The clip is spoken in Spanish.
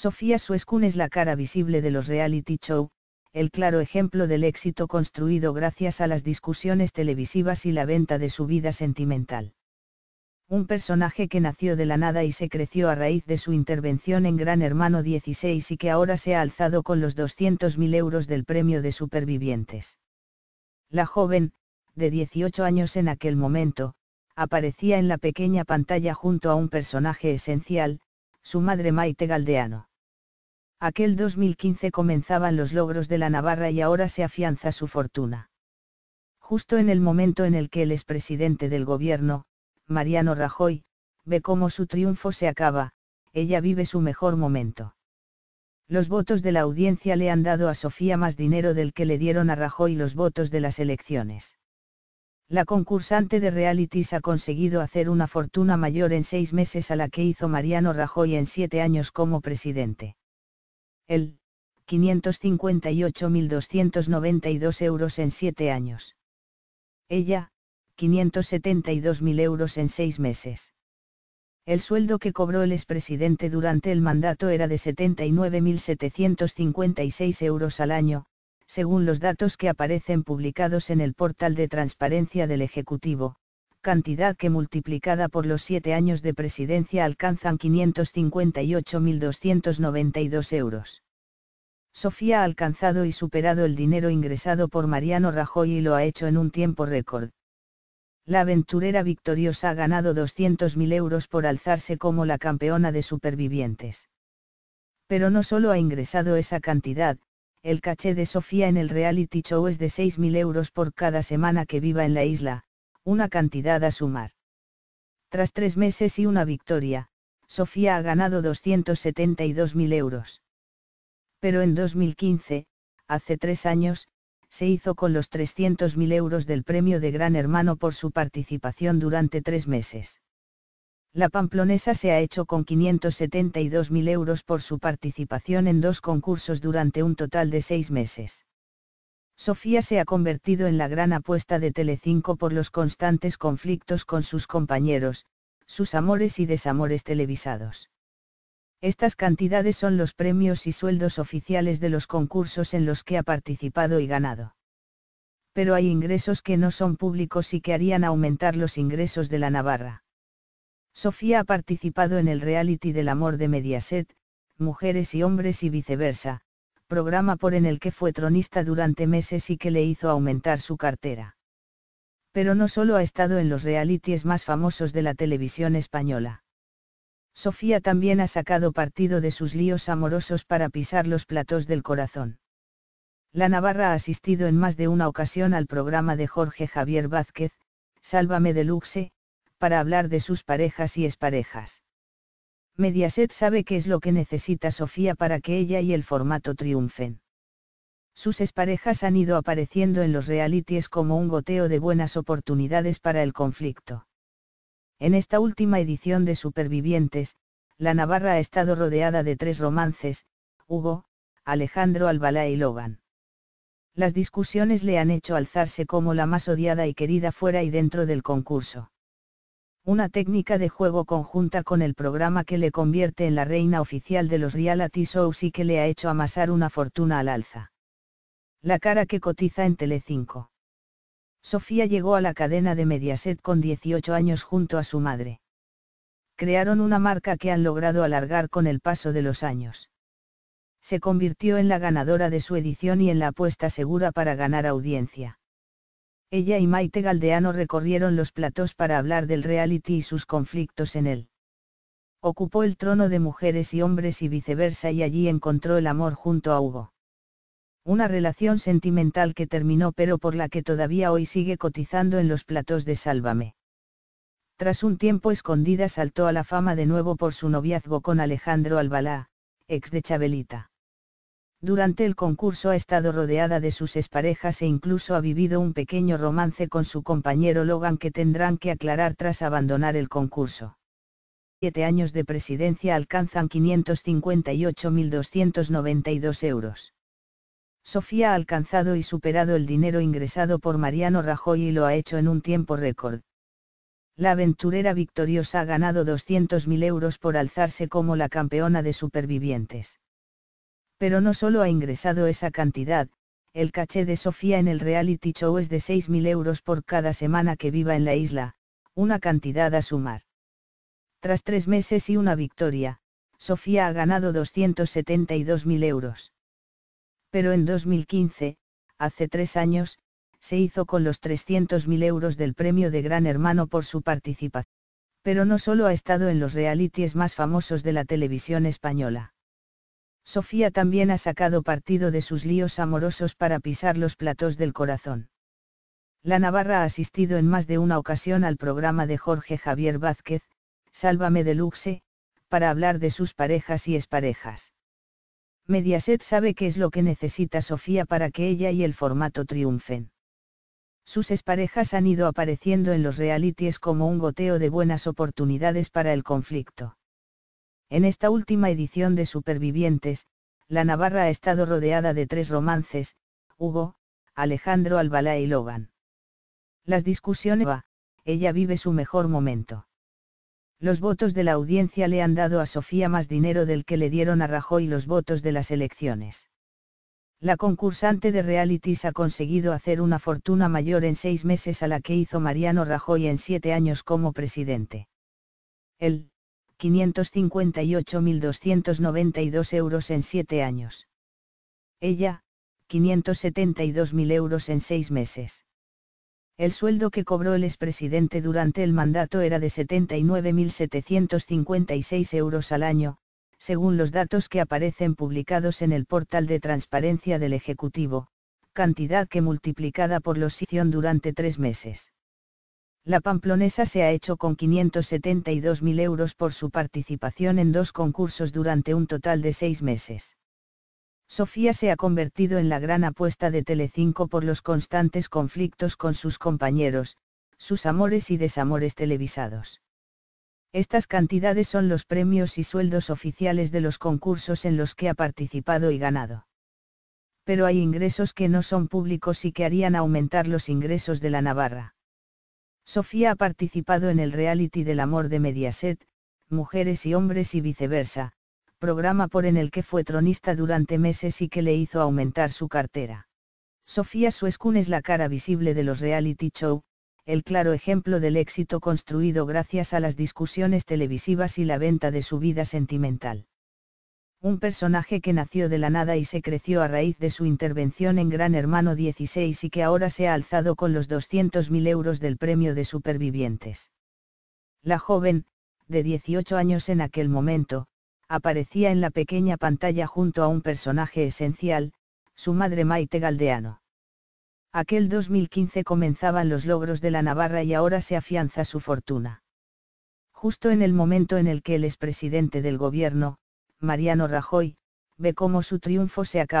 Sofía Suescun es la cara visible de los reality show, el claro ejemplo del éxito construido gracias a las discusiones televisivas y la venta de su vida sentimental. Un personaje que nació de la nada y se creció a raíz de su intervención en Gran Hermano 16 y que ahora se ha alzado con los 200.000 euros del premio de supervivientes. La joven, de 18 años en aquel momento, aparecía en la pequeña pantalla junto a un personaje esencial, su madre Maite Galdeano. Aquel 2015 comenzaban los logros de la Navarra y ahora se afianza su fortuna. Justo en el momento en el que el expresidente del gobierno, Mariano Rajoy, ve cómo su triunfo se acaba, ella vive su mejor momento. Los votos de la audiencia le han dado a Sofía más dinero del que le dieron a Rajoy los votos de las elecciones. La concursante de realities ha conseguido hacer una fortuna mayor en seis meses a la que hizo Mariano Rajoy en siete años como presidente. El 558.292 euros en siete años. Ella, 572.000 euros en seis meses. El sueldo que cobró el expresidente durante el mandato era de 79.756 euros al año, según los datos que aparecen publicados en el portal de transparencia del Ejecutivo, cantidad que multiplicada por los siete años de presidencia alcanzan 558.292 euros. Sofía ha alcanzado y superado el dinero ingresado por Mariano Rajoy y lo ha hecho en un tiempo récord. La aventurera victoriosa ha ganado 200.000 euros por alzarse como la campeona de supervivientes. Pero no solo ha ingresado esa cantidad, el caché de Sofía en el reality show es de 6.000 euros por cada semana que viva en la isla, una cantidad a sumar. Tras tres meses y una victoria, Sofía ha ganado 272.000 euros. Pero en 2015, hace tres años, se hizo con los 300.000 euros del premio de Gran Hermano por su participación durante tres meses. La pamplonesa se ha hecho con 572.000 euros por su participación en dos concursos durante un total de seis meses. Sofía se ha convertido en la gran apuesta de Telecinco por los constantes conflictos con sus compañeros, sus amores y desamores televisados. Estas cantidades son los premios y sueldos oficiales de los concursos en los que ha participado y ganado. Pero hay ingresos que no son públicos y que harían aumentar los ingresos de la Navarra. Sofía ha participado en el reality del amor de Mediaset, Mujeres y Hombres y viceversa, programa por en el que fue tronista durante meses y que le hizo aumentar su cartera. Pero no solo ha estado en los realities más famosos de la televisión española. Sofía también ha sacado partido de sus líos amorosos para pisar los platos del corazón. La Navarra ha asistido en más de una ocasión al programa de Jorge Javier Vázquez, Sálvame Deluxe, para hablar de sus parejas y exparejas. Mediaset sabe qué es lo que necesita Sofía para que ella y el formato triunfen. Sus exparejas han ido apareciendo en los realities como un goteo de buenas oportunidades para el conflicto. En esta última edición de Supervivientes, la Navarra ha estado rodeada de tres romances, Hugo, Alejandro Albalá y Logan. Las discusiones le han hecho alzarse como la más odiada y querida fuera y dentro del concurso una técnica de juego conjunta con el programa que le convierte en la reina oficial de los reality shows y que le ha hecho amasar una fortuna al alza. La cara que cotiza en Telecinco. Sofía llegó a la cadena de Mediaset con 18 años junto a su madre. Crearon una marca que han logrado alargar con el paso de los años. Se convirtió en la ganadora de su edición y en la apuesta segura para ganar audiencia. Ella y Maite Galdeano recorrieron los platós para hablar del reality y sus conflictos en él. Ocupó el trono de mujeres y hombres y viceversa y allí encontró el amor junto a Hugo. Una relación sentimental que terminó pero por la que todavía hoy sigue cotizando en los platós de Sálvame. Tras un tiempo escondida saltó a la fama de nuevo por su noviazgo con Alejandro Albalá, ex de Chabelita. Durante el concurso ha estado rodeada de sus exparejas e incluso ha vivido un pequeño romance con su compañero Logan que tendrán que aclarar tras abandonar el concurso. Siete años de presidencia alcanzan 558.292 euros. Sofía ha alcanzado y superado el dinero ingresado por Mariano Rajoy y lo ha hecho en un tiempo récord. La aventurera victoriosa ha ganado 200.000 euros por alzarse como la campeona de supervivientes. Pero no solo ha ingresado esa cantidad, el caché de Sofía en el reality show es de 6.000 euros por cada semana que viva en la isla, una cantidad a sumar. Tras tres meses y una victoria, Sofía ha ganado 272.000 euros. Pero en 2015, hace tres años, se hizo con los 300.000 euros del premio de Gran Hermano por su participación. Pero no solo ha estado en los realities más famosos de la televisión española. Sofía también ha sacado partido de sus líos amorosos para pisar los platos del corazón. La Navarra ha asistido en más de una ocasión al programa de Jorge Javier Vázquez, Sálvame Luxe, para hablar de sus parejas y exparejas. Mediaset sabe qué es lo que necesita Sofía para que ella y el formato triunfen. Sus exparejas han ido apareciendo en los realities como un goteo de buenas oportunidades para el conflicto. En esta última edición de Supervivientes, la Navarra ha estado rodeada de tres romances, Hugo, Alejandro Albalá y Logan. Las discusiones va, ella vive su mejor momento. Los votos de la audiencia le han dado a Sofía más dinero del que le dieron a Rajoy los votos de las elecciones. La concursante de realities ha conseguido hacer una fortuna mayor en seis meses a la que hizo Mariano Rajoy en siete años como presidente. El 558.292 euros en siete años. Ella, 572.000 euros en seis meses. El sueldo que cobró el expresidente durante el mandato era de 79.756 euros al año, según los datos que aparecen publicados en el portal de transparencia del Ejecutivo, cantidad que multiplicada por los durante tres meses. La pamplonesa se ha hecho con 572.000 euros por su participación en dos concursos durante un total de seis meses. Sofía se ha convertido en la gran apuesta de Telecinco por los constantes conflictos con sus compañeros, sus amores y desamores televisados. Estas cantidades son los premios y sueldos oficiales de los concursos en los que ha participado y ganado. Pero hay ingresos que no son públicos y que harían aumentar los ingresos de la Navarra. Sofía ha participado en el reality del amor de Mediaset, Mujeres y Hombres y viceversa, programa por en el que fue tronista durante meses y que le hizo aumentar su cartera. Sofía Suescun es la cara visible de los reality show, el claro ejemplo del éxito construido gracias a las discusiones televisivas y la venta de su vida sentimental un personaje que nació de la nada y se creció a raíz de su intervención en Gran Hermano 16 y que ahora se ha alzado con los 200.000 euros del premio de supervivientes. La joven, de 18 años en aquel momento, aparecía en la pequeña pantalla junto a un personaje esencial, su madre Maite Galdeano. Aquel 2015 comenzaban los logros de la Navarra y ahora se afianza su fortuna. Justo en el momento en el que el presidente del gobierno, Mariano Rajoy, ve cómo su triunfo se acaba.